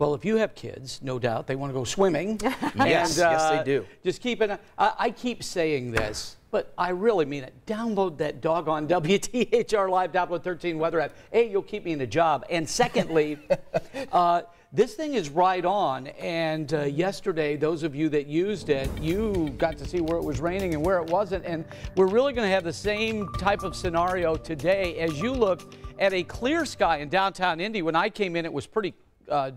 Well, if you have kids, no doubt they want to go swimming. yes, and, uh, yes, they uh, do. Just keep it. I, I keep saying this, but I really mean it. Download that doggone WTHR Live Doppler 13 weather app. A, you'll keep me in the job, and secondly. uh, this thing is right on. And uh, yesterday, those of you that used it, you got to see where it was raining and where it wasn't. And we're really going to have the same type of scenario today as you look at a clear sky in downtown Indy. When I came in, it was pretty. Uh,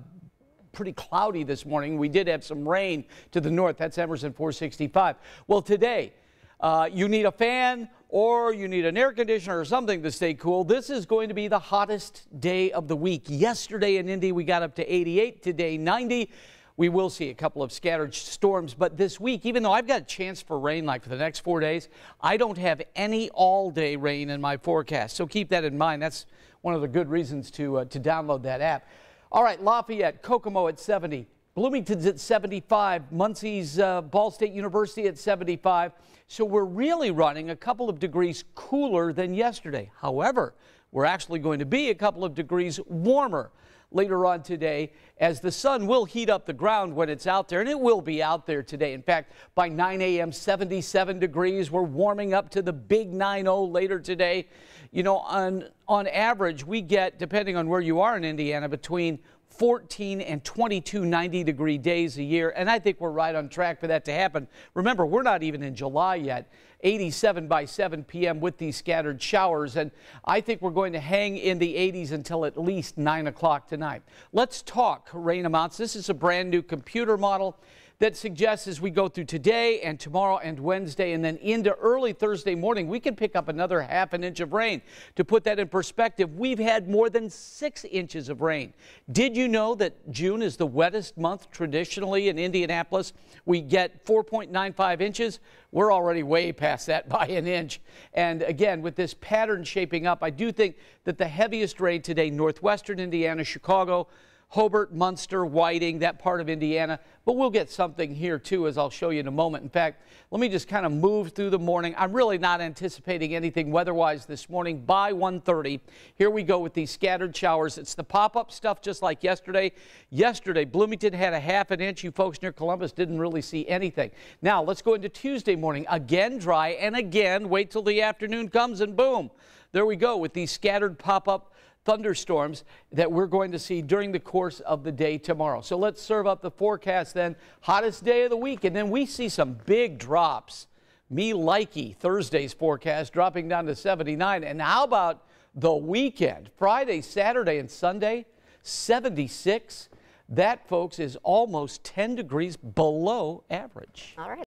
pretty cloudy this morning. We did have some rain to the north. That's Emerson 465. Well, today, uh, you need a fan or you need an air conditioner or something to stay cool. This is going to be the hottest day of the week. Yesterday in Indy, we got up to 88, today 90. We will see a couple of scattered storms, but this week, even though I've got a chance for rain like for the next four days, I don't have any all day rain in my forecast. So keep that in mind. That's one of the good reasons to, uh, to download that app. All right, Lafayette, Kokomo at 70, Bloomington's at 75, Muncie's uh, Ball State University at 75. So we're really running a couple of degrees cooler than yesterday. However, we're actually going to be a couple of degrees warmer later on today as the sun will heat up the ground when it's out there, and it will be out there today. In fact, by 9 a.m., 77 degrees. We're warming up to the big 9-0 later today. You know, on, on average, we get, depending on where you are in Indiana, between 14 and 22 90 degree days a year, and I think we're right on track for that to happen. Remember, we're not even in July yet. 87 by 7 p.m. with these scattered showers, and I think we're going going to hang in the 80s until at least 9 o'clock tonight. Let's talk Rain amounts. This is a brand new computer model that suggests as we go through today and tomorrow and Wednesday and then into early Thursday morning, we can pick up another half an inch of rain. To put that in perspective, we've had more than six inches of rain. Did you know that June is the wettest month traditionally in Indianapolis? We get 4.95 inches. We're already way past that by an inch. And again, with this pattern shaping up, I do think that the heaviest rain today, northwestern Indiana, Chicago, Hobart, Munster, Whiting, that part of Indiana. But we'll get something here too, as I'll show you in a moment. In fact, let me just kind of move through the morning. I'm really not anticipating anything weather-wise this morning by 1.30. Here we go with these scattered showers. It's the pop-up stuff just like yesterday. Yesterday, Bloomington had a half an inch. You folks near Columbus didn't really see anything. Now, let's go into Tuesday morning. Again dry, and again, wait till the afternoon comes, and boom. There we go with these scattered pop-up thunderstorms that we're going to see during the course of the day tomorrow. So let's serve up the forecast then. Hottest day of the week, and then we see some big drops. Me likey Thursday's forecast dropping down to 79. And how about the weekend? Friday, Saturday, and Sunday, 76. That, folks, is almost 10 degrees below average. All right.